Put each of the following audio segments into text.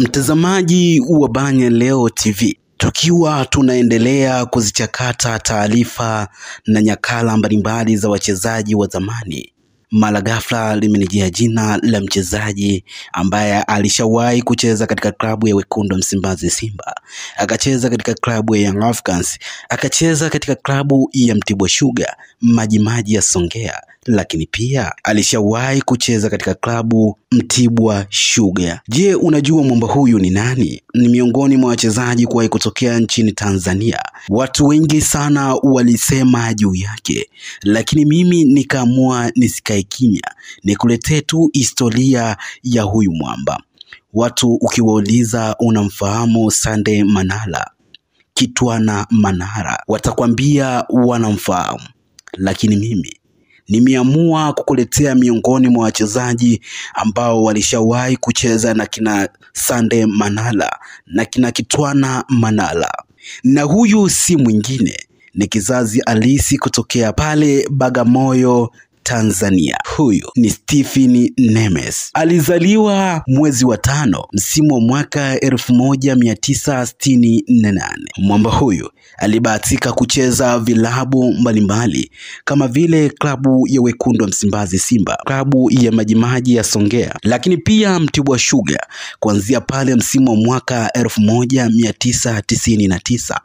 Mtazamaji wa Banya Leo TV, tukiwa tunaendelea kuzichakata taarifa na nyakala mbalimbali za wachezaji wa zamani, mara ghafla limenijia jina la mchezaji ambaye alishawahi kucheza katika klabu ya wekundu wa Msimbazi Simba, akacheza katika klabu ya Young Africans, akacheza katika klabu ya Mtibwa Sugar, Majimaji ya Songea, lakini pia alishawahi kucheza katika klabu Mtibwa Sugar. Je, unajua mwamba huyu ni nani? Ni miongoni mwa wachezaji kuwahi kutokea nchini Tanzania. Watu wengi sana walisema juu yake, lakini mimi nikaamua nisikae kimya, nikuletee tu historia ya huyu mwamba. Watu ukiwauliza unamfahamu Sande Manara, Kitwana Manara, watakwambia wanamfahamu, lakini mimi nimeamua kukuletea miongoni mwa wachezaji ambao walishawahi kucheza na kina Sande Manala na kina Kitwana Manala, na huyu si mwingine ni kizazi halisi kutokea pale Bagamoyo Tanzania. Huyu ni Stephen Nemes, alizaliwa mwezi wa tano msimu wa mwaka 1968. Mwamba huyu alibahatika kucheza vilabu mbalimbali kama vile klabu ya wekundu wa Msimbazi Simba, klabu ya Majimaji ya Songea, lakini pia Mtibwa Sugar kuanzia pale msimu wa mwaka 1999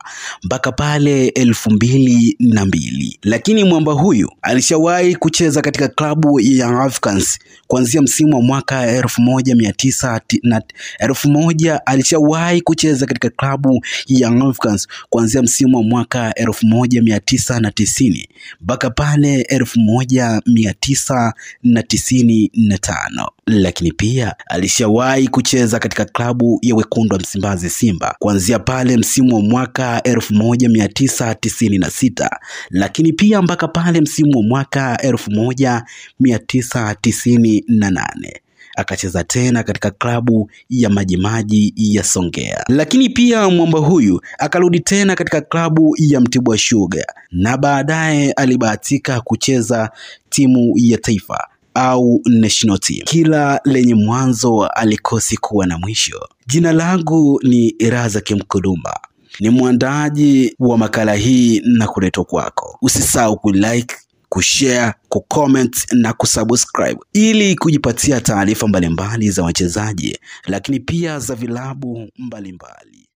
mpaka pale elfu mbili na mbili, lakini mwamba huyu alishawahi kucheza alicheza katika klabu ya Young Africans kuanzia msimu wa mwaka elfu moja mia tisa na elfu moja alishawahi kucheza katika klabu ya Young Africans kuanzia msimu wa mwaka elfu moja mia tisa na tisini mpaka pale elfu moja mia tisa na tisini na tano lakini pia alishawahi kucheza katika klabu ya wekundu wa Msimbazi Simba kuanzia pale msimu wa mwaka elfu moja mia tisa tisini na sita lakini pia mpaka pale msimu wa mwaka elfu moja mia tisa tisini na nane akacheza tena katika klabu ya Majimaji ya Songea, lakini pia mwamba huyu akarudi tena katika klabu ya Mtibwa Sugar na baadaye alibahatika kucheza timu ya taifa au national team. Kila lenye mwanzo alikosi kuwa na mwisho. Jina langu ni Razaki Mkuluma, ni mwandaaji wa makala hii na kuletwa kwako. Usisahau kulike kushare, kucomment na kusubscribe ili kujipatia taarifa mbalimbali za wachezaji, lakini pia za vilabu mbalimbali mbali.